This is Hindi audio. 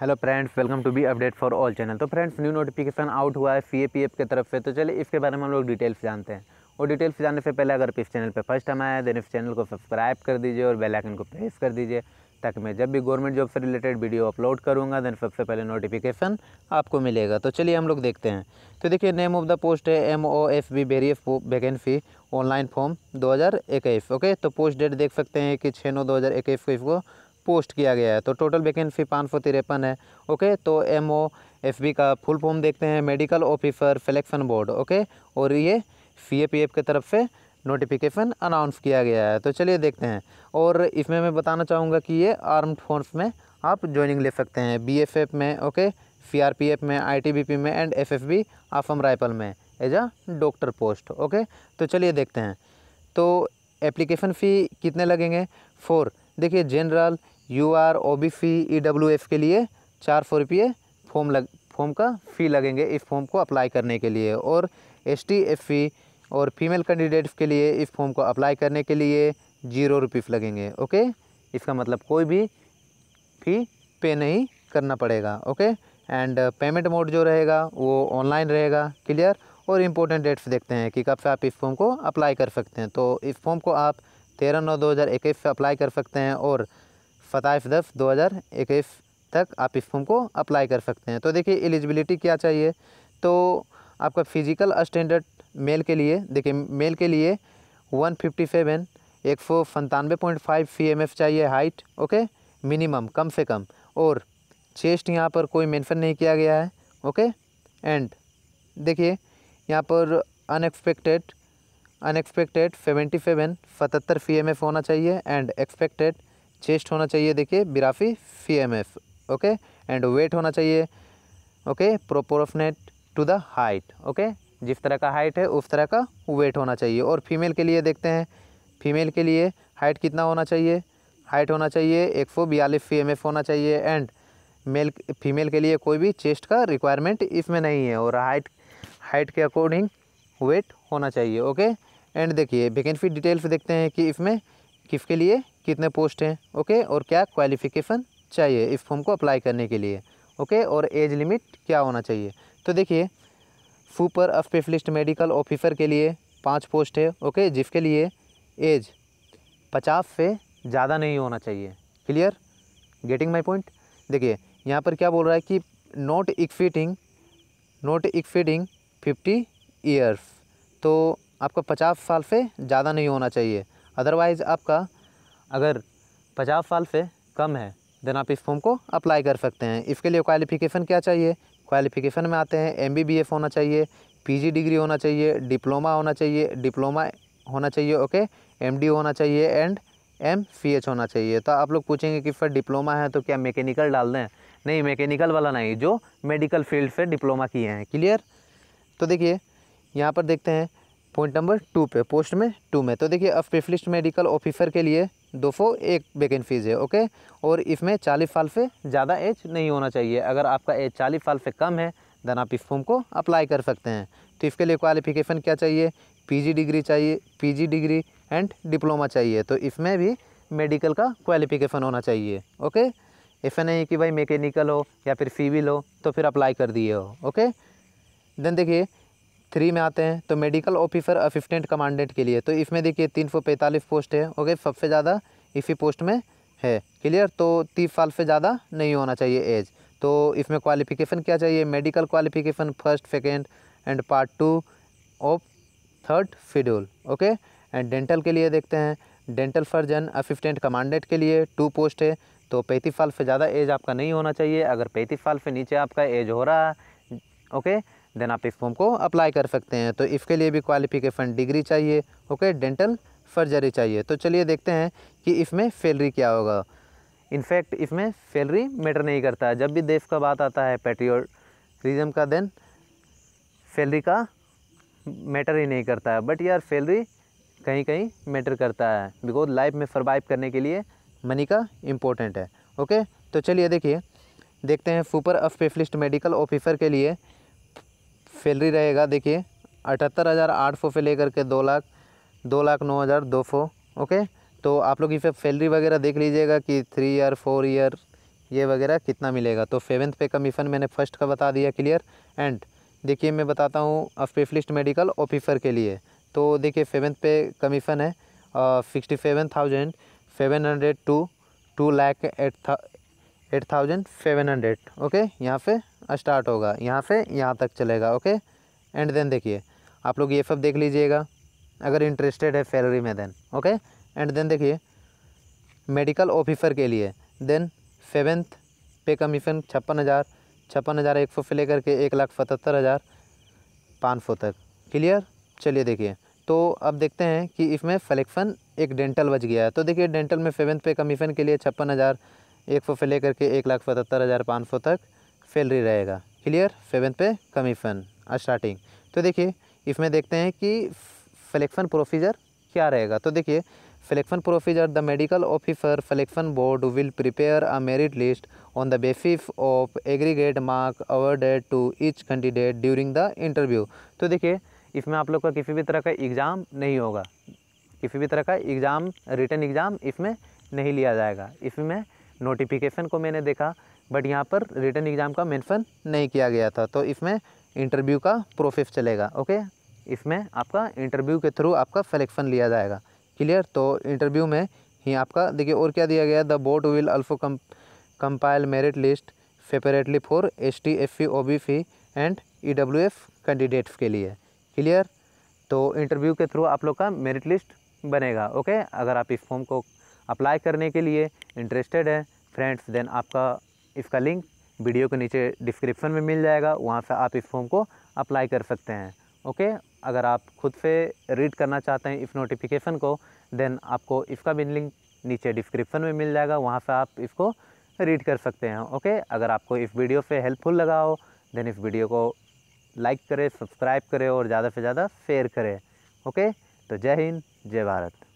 hello friends welcome to B update for all channel तो फ्रेंड्स न्यू नोटिफिकेशन आउट हुआ है सी ए पी एफ की तरफ से तो चलिए इसके बारे में हम लोग डिटेल्स जानते हैं और डिटेल्स जानने से पहले अगर इस चैनल पर फर्स्ट टाइम आए देन इस चैनल को सब्सक्राइब कर दीजिए और बेल आइकन को प्रेस कर दीजिए ताकि मैं जब भी गवर्नमेंट जॉब से रिलेटेड वीडियो अपलोड करूँगा देन सबसे पहले नोटिफिकेशन आपको मिलेगा तो चलिए हम लोग देखते हैं तो देखिए नेम ऑफ द पोस्ट है M O F B various vacancy online form दो हज़ार इक्कीस ओके तो पोस्ट डेट देख सकते हैं कि छः नौ दो हज़ार इक्कीस को इसको पोस्ट किया गया है तो टोटल वैकेंसी पाँच सौ तिरपन है ओके तो एम ओ एफ बी का फुल फॉर्म देखते हैं medical officer selection board okay और ये सी ए पी एफ की तरफ से नोटिफिकेशन अनाउंस किया गया है तो चलिए देखते हैं और इसमें मैं बताना चाहूँगा कि ये आर्म्ड फोर्स में आप ज्वाइनिंग ले सकते हैं एफ में ओके एफ में पी में एंड बी आसम राइफल में as a doctor post okay तो चलिए देखते हैं तो एप्लीकेशन फ़ी कितने लगेंगे फोर देखिए general U R O B C E W F के लिए चार सौ रुपये फॉर्म लग फॉर्म का फ़ी लगेंगे इस फॉर्म को अप्लाई करने के लिए और एस टी एफ सी और फीमेल कैंडिडेट्स के लिए इस फॉर्म को अप्लाई करने के लिए जीरो रुपीज़ लगेंगे ओके इसका मतलब कोई भी फ़ी पे नहीं करना पड़ेगा ओके एंड पेमेंट मोड जो रहेगा वो ऑनलाइन रहेगा क्लियर और इम्पोर्टेंट डेट्स देखते हैं कि कब से आप इस फॉर्म को अप्लाई कर सकते हैं तो इस फॉर्म को आप तेरह नौ दो हज़ार इक्कीस अप्लाई कर सकते हैं और सताईस दस दो हज़ार इक्कीस तक आप इस फॉर्म को अप्लाई कर सकते हैं तो देखिए एलिजिबिलिटी क्या चाहिए तो आपका फिजिकल स्टैंडर्ड मेल के लिए देखिए मेल के लिए वन फिफ्टी सेवन एक सौ संतानवे point five C M F चाहिए हाइट ओके मिनिमम कम से कम और चेस्ट यहाँ पर कोई मेंशन नहीं किया गया है ओके एंड देखिए यहाँ पर अनएक्सपेक्टेड अनएक्सपेक्टेड सेवेंटी सेवन सतहत्तर सी एम एफ होना चाहिए एंड एक्सपेक्टेड चेस्ट होना चाहिए देखिए बिरासी C M F okay and weight होना चाहिए okay proportionate to the height okay जिस तरह का हाइट है उस तरह का वेट होना चाहिए और फीमेल के लिए देखते हैं फीमेल के लिए हाइट कितना होना चाहिए हाइट होना चाहिए एक सौ बयालीस फी एम एफ होना चाहिए एंड मेल फीमेल के लिए कोई भी चेस्ट का रिक्वायरमेंट इसमें नहीं है और हाइट हाइट के अकॉर्डिंग वेट होना चाहिए ओके एंड देखिए वैकेंसी डिटेल्स देखते हैं कि इसमें किसके लिए कितने पोस्ट हैं ओके और क्या क्वालिफिकेशन चाहिए इस फॉर्म को अप्लाई करने के लिए ओके और एज लिमिट क्या होना चाहिए तो देखिए सुपर स्पेशलिस्ट मेडिकल ऑफिसर के लिए पाँच पोस्ट है ओके जिसके लिए एज पचास से ज़्यादा नहीं होना चाहिए क्लियर गेटिंग माई पॉइंट देखिए यहाँ पर क्या बोल रहा है कि not exceeding not exceeding fifty years तो आपका पचास साल से ज़्यादा नहीं होना चाहिए अदरवाइज़ आपका अगर पचास साल से कम है देन आप इस फॉर्म को अप्लाई कर सकते हैं इसके लिए क्वालिफ़िकेशन क्या चाहिए क्वालिफ़िकेशन में आते हैं एम होना चाहिए पी डिग्री होना चाहिए डिप्लोमा होना चाहिए डिप्लोमा होना चाहिए ओके एम होना चाहिए एंड एम सी एच होना चाहिए तो आप लोग पूछेंगे कि सर डिप्लोमा है तो क्या मैकेनिकल डाल दें नहीं मैकेनिकल वाला नहीं जो मेडिकल फील्ड से डिप्लोमा किए हैं क्लियर तो देखिए यहाँ पर देखते हैं पॉइंट नंबर टू पे पोस्ट में टू में तो देखिए अब स्पेशलिस्ट मेडिकल ऑफिसर के लिए दो सौ एक फीस है ओके और इसमें चालीस साल से ज़्यादा एज नहीं होना चाहिए अगर आपका एज चालीस साल से कम है देन आप इस फॉर्म को अप्लाई कर सकते हैं तो इसके लिए क्वालिफिकेशन क्या चाहिए पीजी डिग्री चाहिए पीजी डिग्री एंड डिप्लोमा चाहिए तो इसमें भी मेडिकल का क्वालिफिकेशन होना चाहिए ओके ऐसा नहीं कि भाई मैकेनिकल हो या फिर सिविल हो तो फिर अप्लाई कर दिए हो ओके देन देखिए थ्री में आते हैं तो मेडिकल ऑफिसर असिस्टेंट कमांडेंट के लिए तो इसमें देखिए तीन सौ पैंतालीस पोस्ट है ओके सबसे ज़्यादा इसी पोस्ट में है क्लियर तो तीस साल से ज़्यादा नहीं होना चाहिए एज तो इसमें क्वालिफिकेशन क्या चाहिए medical qualification first second and part two of third schedule okay and dental के लिए देखते हैं डेंटल सर्जन असिस्टेंट कमांडेंट के लिए टू पोस्ट है तो पैंतीस साल से ज़्यादा एज आपका नहीं होना चाहिए अगर पैंतीस साल से नीचे आपका एज हो रहा है ओके देन आप इस फॉर्म को अप्लाई कर सकते हैं तो इसके लिए भी क्वालिफिकेशन डिग्री चाहिए ओके डेंटल सर्जरी चाहिए तो चलिए देखते हैं कि इसमें सैलरी क्या होगा इनफैक्ट इसमें सैलरी मैटर नहीं करता जब भी देश का बात आता है पेट्रियोटिज्म का देन सैलरी का मैटर ही नहीं करता है बट यार सैलरी कहीं कहीं मैटर करता है बिकॉज लाइफ में सर्वाइव करने के लिए मनी का इम्पोर्टेंट है ओके तो चलिए देखिए देखते हैं सुपर स्पेशलिस्ट मेडिकल ऑफिसर के लिए सैलरी रहेगा देखिए अठहत्तर हज़ार आठ सौ से लेकर के दो लाख दो लाख नौ हज़ार दो सौ ओके तो आप लोग इसे सब सैलरी वगैरह देख लीजिएगा कि थ्री ईयर फोर ईयर ये वगैरह कितना मिलेगा तो सेवन्थ पे कमीशन मैंने फर्स्ट का बता दिया क्लियर एंड देखिए मैं बताता हूँ स्पेशलिस्ट मेडिकल ऑफिसर के लिए तो देखिए सेवन्थ पे कमीशन है sixty seven thousand seven hundred to two lakh eight था eight thousand seven hundred okay यहाँ पे स्टार्ट होगा यहाँ से यहाँ तक चलेगा ओके एंड देन देखिए आप लोग ये सब देख लीजिएगा अगर इंटरेस्टेड है सैलरी में देन ओके एंड देन देखिए मेडिकल ऑफिसर के लिए देन सेवेंथ पे कमीशन छप्पन हज़ार छप्पन हज़ार एक सौ से लेकर के एक लाख सतहत्तर हज़ार पाँच सौ तक क्लियर चलिए देखिए तो अब देखते हैं कि इसमें सलेक्शन एक डेंटल बच गया है तो देखिए डेंटल में सेवेंथ पे कमीशन के लिए छप्पन हज़ार एक सौ से लेकर के एक लाख सतहत्तर हज़ार पाँच सौ तक फेलरी रहेगा clear seven pay commission starting तो देखिए इसमें देखते हैं कि फ्लेक्शन प्रोसीजर क्या रहेगा तो देखिए selection procedure the medical officer selection board will prepare a merit list on the basis of aggregate mark our awarded to each candidate during the interview तो देखिए इसमें आप लोग का किसी भी तरह का एग्ज़ाम नहीं होगा किसी भी तरह का एग्ज़ाम रिटर्न एग्ज़ाम इसमें नहीं लिया जाएगा इसमें नोटिफिकेशन को मैंने देखा बट यहाँ पर रिटर्न एग्ज़ाम का मेंशन नहीं किया गया था तो इसमें इंटरव्यू का प्रोसेस चलेगा ओके इसमें आपका इंटरव्यू के थ्रू आपका सलेक्शन लिया जाएगा क्लियर तो इंटरव्यू में ही आपका देखिए और क्या दिया गया the board will also come compile merit list separately for S T S C O B C and E W F candidates के लिए क्लियर तो इंटरव्यू के थ्रू आप लोग का मेरिट लिस्ट बनेगा ओके अगर आप इस फॉर्म को अप्लाई करने के लिए इंटरेस्टेड हैं फ्रेंड्स देन आपका इसका लिंक वीडियो के नीचे डिस्क्रिप्शन में मिल जाएगा वहाँ से आप इस फॉर्म को अप्लाई कर सकते हैं ओके अगर आप खुद से रीड करना चाहते हैं इस नोटिफिकेशन को देन आपको इसका भी लिंक नीचे डिस्क्रिप्शन में मिल जाएगा वहाँ से आप इसको रीड कर सकते हैं ओके अगर आपको इस वीडियो से हेल्पफुल लगा हो देन इस वीडियो को लाइक करें सब्सक्राइब करें और ज़्यादा से ज़्यादा शेयर करें ओके तो जय हिंद जय भारत